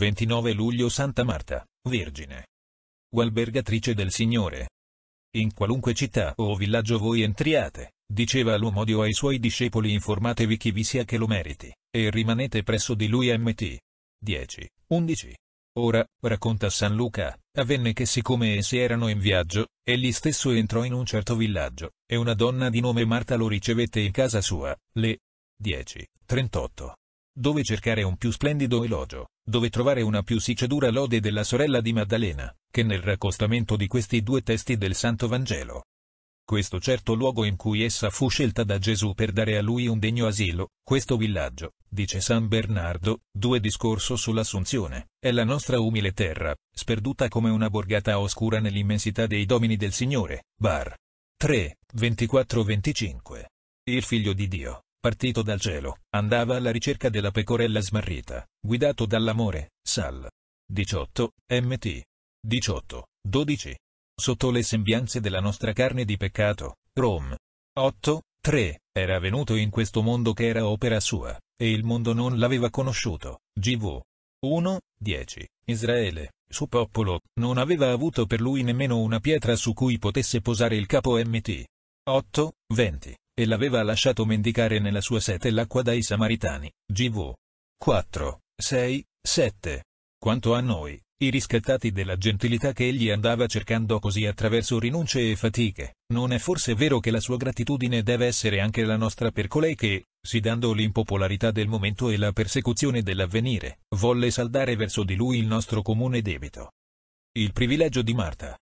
29 luglio Santa Marta, Vergine. O del Signore. In qualunque città o villaggio voi entriate, diceva l'uomo l'uomodio ai suoi discepoli informatevi chi vi sia che lo meriti, e rimanete presso di lui mt. 10, 11. Ora, racconta San Luca, avvenne che siccome essi erano in viaggio, egli stesso entrò in un certo villaggio, e una donna di nome Marta lo ricevette in casa sua, le 10, 38 dove cercare un più splendido elogio, dove trovare una più sicedura lode della sorella di Maddalena, che nel raccostamento di questi due testi del Santo Vangelo. Questo certo luogo in cui essa fu scelta da Gesù per dare a lui un degno asilo, questo villaggio, dice San Bernardo, due discorso sull'assunzione, è la nostra umile terra, sperduta come una borgata oscura nell'immensità dei domini del Signore, bar. 3, 24-25. Il figlio di Dio, partito dal cielo, andava alla ricerca della pecorella smarrita, guidato dall'amore, Sal. 18, MT. 18, 12. Sotto le sembianze della nostra carne di peccato, Rom. 8, 3. Era venuto in questo mondo che era opera sua, e il mondo non l'aveva conosciuto, GV. 1, 10. Israele, suo popolo, non aveva avuto per lui nemmeno una pietra su cui potesse posare il capo MT. 8, 20 e l'aveva lasciato mendicare nella sua sete l'acqua dai Samaritani. GV 4, 6, 7. Quanto a noi, i riscattati della gentilità che egli andava cercando così attraverso rinunce e fatiche, non è forse vero che la sua gratitudine deve essere anche la nostra per colei che, sfidando l'impopolarità del momento e la persecuzione dell'avvenire, volle saldare verso di lui il nostro comune debito. Il privilegio di Marta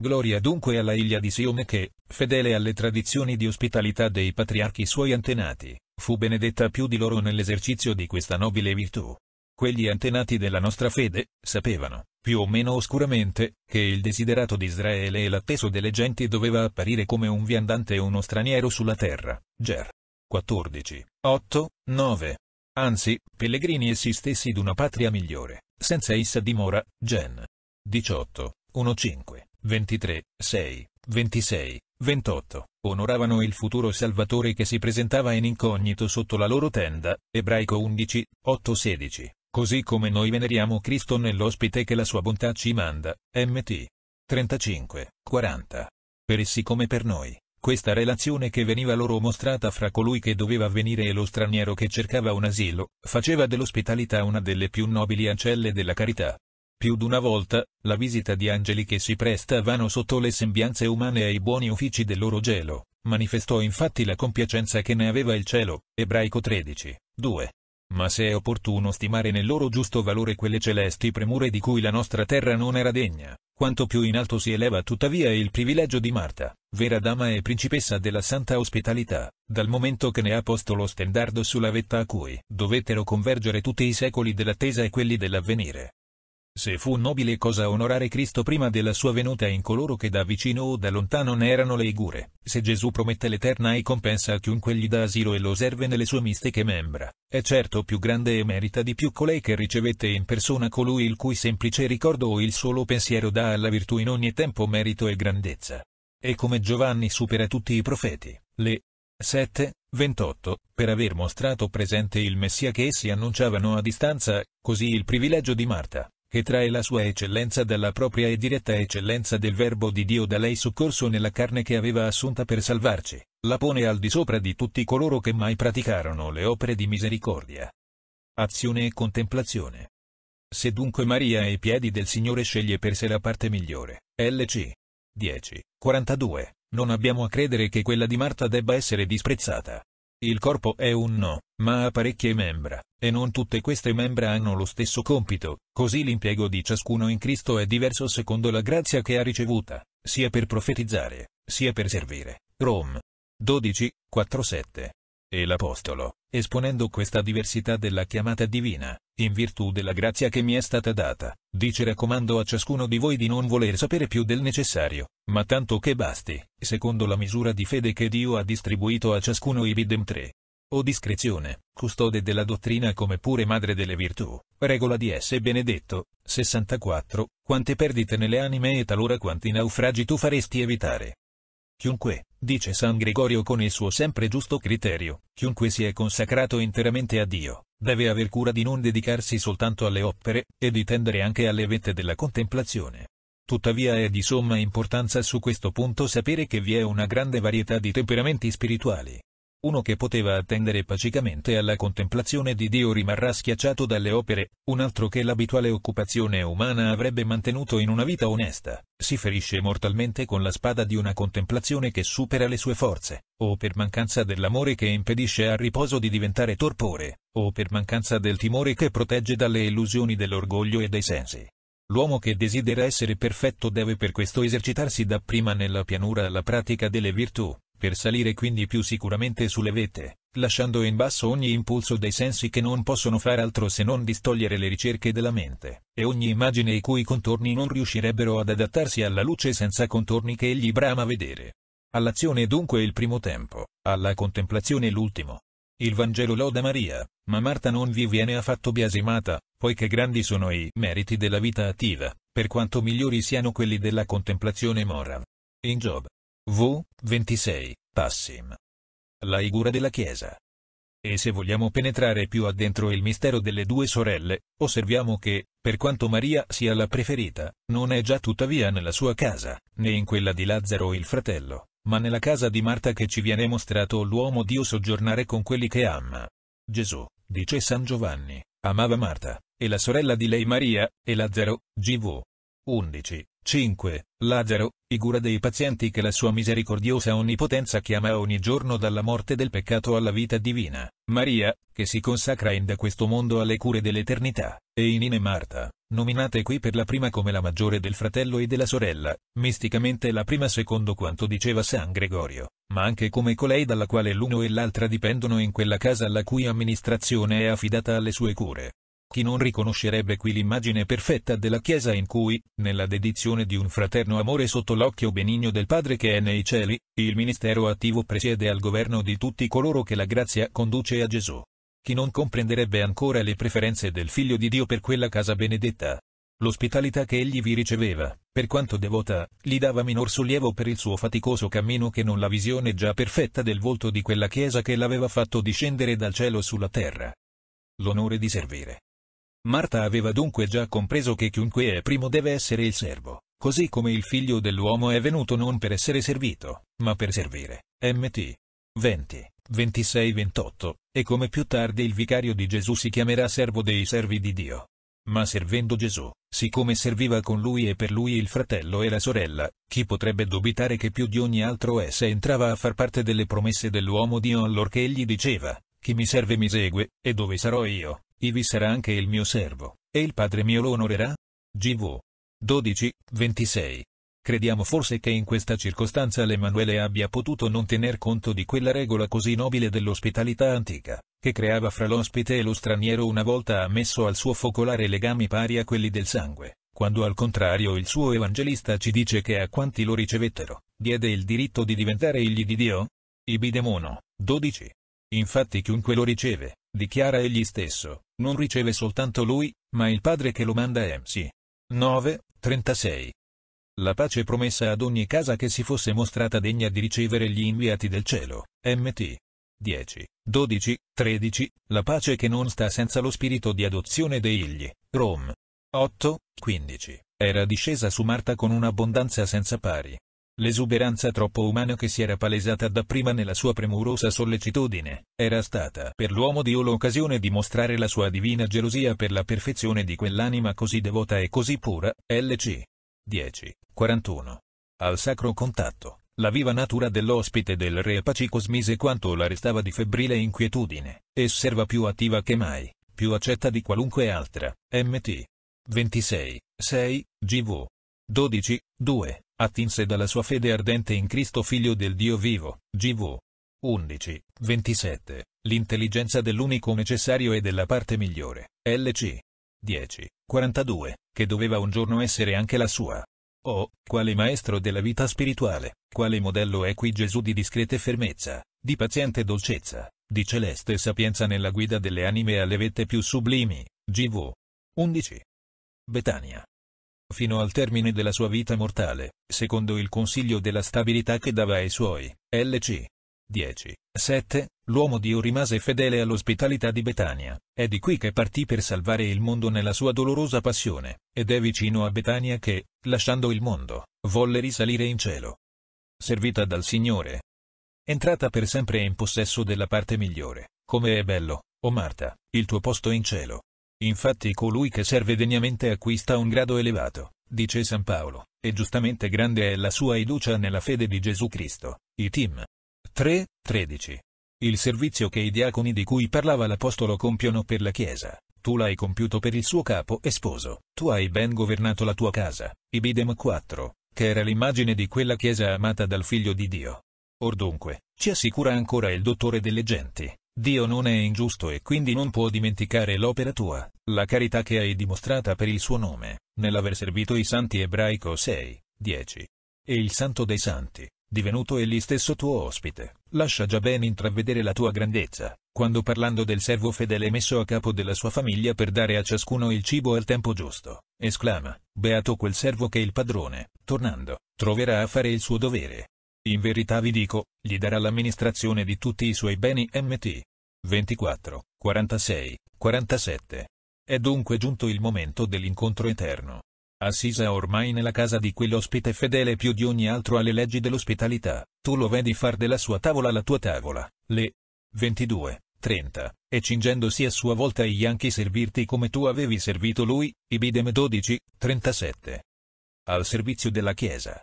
Gloria dunque alla Iglia di Sione che, fedele alle tradizioni di ospitalità dei patriarchi suoi antenati, fu benedetta più di loro nell'esercizio di questa nobile virtù. Quegli antenati della nostra fede, sapevano, più o meno oscuramente, che il desiderato di Israele e l'atteso delle genti doveva apparire come un viandante e uno straniero sulla terra. Ger. 14, 8, 9. Anzi, pellegrini essi stessi d'una patria migliore, senza essa dimora. Gen. 18, 1-5. 23, 6, 26, 28, onoravano il futuro Salvatore che si presentava in incognito sotto la loro tenda, ebraico 11, 8, 16, così come noi veneriamo Cristo nell'ospite che la sua bontà ci manda, MT. 35, 40. Per essi come per noi, questa relazione che veniva loro mostrata fra colui che doveva venire e lo straniero che cercava un asilo, faceva dell'ospitalità una delle più nobili ancelle della carità. Più d'una volta, la visita di angeli che si prestavano sotto le sembianze umane ai buoni uffici del loro gelo, manifestò infatti la compiacenza che ne aveva il cielo, ebraico 13, 2. Ma se è opportuno stimare nel loro giusto valore quelle celesti premure di cui la nostra terra non era degna, quanto più in alto si eleva tuttavia il privilegio di Marta, vera dama e principessa della santa ospitalità, dal momento che ne ha posto lo standard sulla vetta a cui dovettero convergere tutti i secoli dell'attesa e quelli dell'avvenire. Se fu nobile cosa onorare Cristo prima della sua venuta in coloro che da vicino o da lontano ne erano le igure, se Gesù promette l'eterna e compensa a chiunque gli dà asilo e lo serve nelle sue mistiche membra, è certo più grande e merita di più colei che ricevette in persona colui il cui semplice ricordo o il solo pensiero dà alla virtù in ogni tempo merito e grandezza. E come Giovanni supera tutti i profeti, le 7, 28, per aver mostrato presente il Messia che essi annunciavano a distanza, così il privilegio di Marta, che trae la sua eccellenza dalla propria e diretta eccellenza del Verbo di Dio da lei soccorso nella carne che aveva assunta per salvarci, la pone al di sopra di tutti coloro che mai praticarono le opere di misericordia. Azione e contemplazione. Se dunque Maria ai piedi del Signore sceglie per sé la parte migliore, LC 10, 42, non abbiamo a credere che quella di Marta debba essere disprezzata. Il corpo è un no, ma ha parecchie membra, e non tutte queste membra hanno lo stesso compito, così l'impiego di ciascuno in Cristo è diverso secondo la grazia che ha ricevuta, sia per profetizzare, sia per servire. Rom. 12, 4-7 e l'Apostolo, esponendo questa diversità della chiamata divina, in virtù della grazia che mi è stata data, dice raccomando a ciascuno di voi di non voler sapere più del necessario, ma tanto che basti, secondo la misura di fede che Dio ha distribuito a ciascuno Ibidem 3. O discrezione, custode della dottrina come pure madre delle virtù, regola di esse benedetto, 64, quante perdite nelle anime e talora quanti naufragi tu faresti evitare. Chiunque, dice San Gregorio con il suo sempre giusto criterio, chiunque si è consacrato interamente a Dio, deve aver cura di non dedicarsi soltanto alle opere, e di tendere anche alle vette della contemplazione. Tuttavia è di somma importanza su questo punto sapere che vi è una grande varietà di temperamenti spirituali, uno che poteva attendere pacificamente alla contemplazione di Dio rimarrà schiacciato dalle opere, un altro che l'abituale occupazione umana avrebbe mantenuto in una vita onesta, si ferisce mortalmente con la spada di una contemplazione che supera le sue forze, o per mancanza dell'amore che impedisce al riposo di diventare torpore, o per mancanza del timore che protegge dalle illusioni dell'orgoglio e dei sensi. L'uomo che desidera essere perfetto deve per questo esercitarsi dapprima nella pianura alla pratica delle virtù, per salire quindi più sicuramente sulle vette, lasciando in basso ogni impulso dei sensi che non possono far altro se non distogliere le ricerche della mente, e ogni immagine i cui contorni non riuscirebbero ad adattarsi alla luce senza contorni che egli brama vedere. All'azione dunque il primo tempo, alla contemplazione l'ultimo. Il Vangelo loda Maria, ma Marta non vi viene affatto biasimata, poiché grandi sono i meriti della vita attiva, per quanto migliori siano quelli della contemplazione mora. In Job, V. 26, Passim. La Igura della Chiesa. E se vogliamo penetrare più addentro il mistero delle due sorelle, osserviamo che, per quanto Maria sia la preferita, non è già tuttavia nella sua casa, né in quella di Lazzaro il fratello, ma nella casa di Marta che ci viene mostrato l'uomo Dio soggiornare con quelli che ama. Gesù, dice San Giovanni, amava Marta, e la sorella di lei Maria, e Lazzaro, GV, 11. 5. Lazzaro, figura dei pazienti che la sua misericordiosa onnipotenza chiama ogni giorno dalla morte del peccato alla vita divina, Maria, che si consacra in da questo mondo alle cure dell'eternità, e Inine Marta, nominate qui per la prima come la maggiore del fratello e della sorella, misticamente la prima secondo quanto diceva San Gregorio, ma anche come colei dalla quale l'uno e l'altra dipendono in quella casa alla cui amministrazione è affidata alle sue cure. Chi non riconoscerebbe qui l'immagine perfetta della Chiesa in cui, nella dedizione di un fraterno amore sotto l'occhio benigno del Padre che è nei cieli, il ministero attivo presiede al governo di tutti coloro che la grazia conduce a Gesù. Chi non comprenderebbe ancora le preferenze del Figlio di Dio per quella casa benedetta? L'ospitalità che egli vi riceveva, per quanto devota, gli dava minor sollievo per il suo faticoso cammino che non la visione già perfetta del volto di quella chiesa che l'aveva fatto discendere dal cielo sulla terra. L'onore di servire. Marta aveva dunque già compreso che chiunque è primo deve essere il servo, così come il figlio dell'uomo è venuto non per essere servito, ma per servire. MT. 20, 26, 28, e come più tardi il vicario di Gesù si chiamerà servo dei servi di Dio. Ma servendo Gesù, siccome serviva con lui e per lui il fratello e la sorella, chi potrebbe dubitare che più di ogni altro essa entrava a far parte delle promesse dell'uomo Dio allorché egli diceva, chi mi serve mi segue, e dove sarò io, Ivi sarà anche il mio servo, e il Padre mio lo onorerà? GV. 12, 26. Crediamo forse che in questa circostanza l'Emanuele abbia potuto non tener conto di quella regola così nobile dell'ospitalità antica, che creava fra l'ospite e lo straniero una volta ammesso al suo focolare legami pari a quelli del sangue, quando al contrario il suo evangelista ci dice che a quanti lo ricevettero, diede il diritto di diventare egli di Dio? Ibidemono, 12. Infatti chiunque lo riceve, dichiara egli stesso, non riceve soltanto lui, ma il padre che lo manda MC. 9, 36. La pace promessa ad ogni casa che si fosse mostrata degna di ricevere gli inviati del cielo. MT. 10, 12, 13, la pace che non sta senza lo spirito di adozione dei degli, Rom. 8, 15, era discesa su Marta con un'abbondanza senza pari. L'esuberanza troppo umana che si era palesata dapprima nella sua premurosa sollecitudine, era stata per l'uomo Dio l'occasione di mostrare la sua divina gelosia per la perfezione di quell'anima così devota e così pura, lc. 10. 41. Al sacro contatto, la viva natura dell'ospite del re Pacico smise quanto la restava di febbrile inquietudine, e serva più attiva che mai, più accetta di qualunque altra, mt. 26, 6, gv. 12, 2 attinse dalla sua fede ardente in Cristo figlio del Dio vivo, GV. 11, 27, l'intelligenza dell'unico necessario e della parte migliore, LC. 10, 42, che doveva un giorno essere anche la sua. Oh, quale maestro della vita spirituale, quale modello è qui Gesù di discrete fermezza, di paziente dolcezza, di celeste sapienza nella guida delle anime alle vette più sublimi, GV. 11. Betania, fino al termine della sua vita mortale, secondo il consiglio della stabilità che dava ai suoi, lc. 10. 7. L'uomo Dio rimase fedele all'ospitalità di Betania, è di qui che partì per salvare il mondo nella sua dolorosa passione, ed è vicino a Betania che, lasciando il mondo, volle risalire in cielo. Servita dal Signore. Entrata per sempre in possesso della parte migliore, come è bello, o Marta, il tuo posto in cielo. Infatti colui che serve degnamente acquista un grado elevato, dice San Paolo, e giustamente grande è la sua iducia nella fede di Gesù Cristo. I Tim. 3, 13. Il servizio che i diaconi di cui parlava l'Apostolo compiono per la Chiesa, tu l'hai compiuto per il suo capo e sposo, tu hai ben governato la tua casa. Ibidem 4, che era l'immagine di quella Chiesa amata dal Figlio di Dio. Or dunque, ci assicura ancora il dottore delle genti, Dio non è ingiusto e quindi non può dimenticare l'opera tua, la carità che hai dimostrata per il suo nome, nell'aver servito i santi ebraico 6, 10. E il santo dei santi, divenuto egli stesso tuo ospite, lascia già ben intravedere la tua grandezza, quando parlando del servo fedele messo a capo della sua famiglia per dare a ciascuno il cibo al tempo giusto, esclama, beato quel servo che il padrone, tornando, troverà a fare il suo dovere. In verità vi dico, gli darà l'amministrazione di tutti i suoi beni mt. 24, 46, 47. È dunque giunto il momento dell'incontro eterno. Assisa ormai nella casa di quell'ospite fedele più di ogni altro alle leggi dell'ospitalità, tu lo vedi far della sua tavola la tua tavola, le 22, 30, e cingendosi a sua volta egli anche servirti come tu avevi servito lui, Ibidem 12, 37. Al servizio della Chiesa.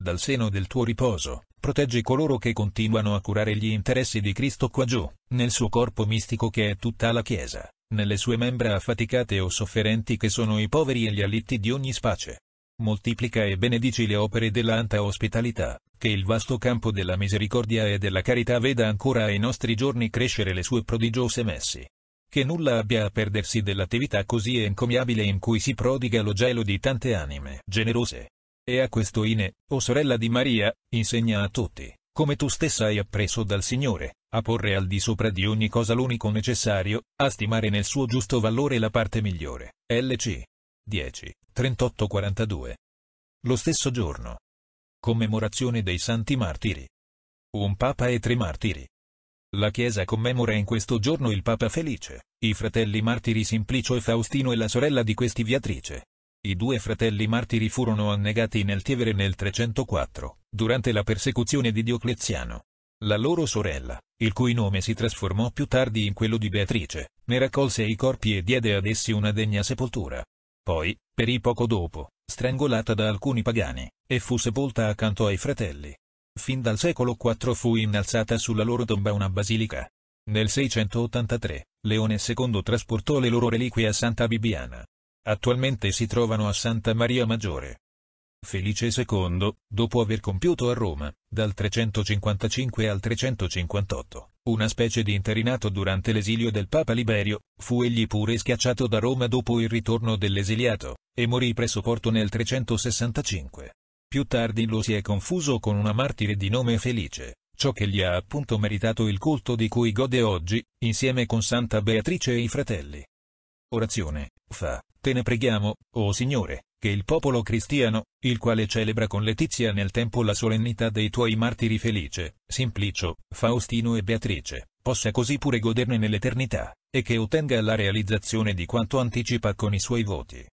Dal seno del tuo riposo, proteggi coloro che continuano a curare gli interessi di Cristo qua giù, nel suo corpo mistico che è tutta la Chiesa, nelle sue membra affaticate o sofferenti che sono i poveri e gli allitti di ogni space. Moltiplica e benedici le opere dell'anta ospitalità, che il vasto campo della misericordia e della carità veda ancora ai nostri giorni crescere le sue prodigiose messi. Che nulla abbia a perdersi dell'attività così encomiabile in cui si prodiga lo gelo di tante anime generose, e a questo Ine, o sorella di Maria, insegna a tutti, come tu stessa hai appreso dal Signore, a porre al di sopra di ogni cosa l'unico necessario, a stimare nel suo giusto valore la parte migliore. LC 10, 38-42. Lo stesso giorno. Commemorazione dei Santi Martiri. Un Papa e tre martiri. La Chiesa commemora in questo giorno il Papa Felice, i fratelli martiri Simplicio e Faustino e la sorella di questi Beatrice. I due fratelli martiri furono annegati nel Tevere nel 304, durante la persecuzione di Diocleziano. La loro sorella, il cui nome si trasformò più tardi in quello di Beatrice, ne raccolse i corpi e diede ad essi una degna sepoltura. Poi, perì poco dopo, strangolata da alcuni pagani, e fu sepolta accanto ai fratelli. Fin dal secolo IV fu innalzata sulla loro tomba una basilica. Nel 683, Leone II trasportò le loro reliquie a Santa Bibiana. Attualmente si trovano a Santa Maria Maggiore. Felice II, dopo aver compiuto a Roma, dal 355 al 358, una specie di interinato durante l'esilio del Papa Liberio, fu egli pure schiacciato da Roma dopo il ritorno dell'esiliato, e morì presso Porto nel 365. Più tardi lo si è confuso con una martire di nome Felice, ciò che gli ha appunto meritato il culto di cui gode oggi, insieme con Santa Beatrice e i fratelli. Orazione, fa, te ne preghiamo, o oh Signore, che il popolo cristiano, il quale celebra con Letizia nel tempo la solennità dei tuoi martiri felice, Simplicio, Faustino e Beatrice, possa così pure goderne nell'eternità, e che ottenga la realizzazione di quanto anticipa con i suoi voti.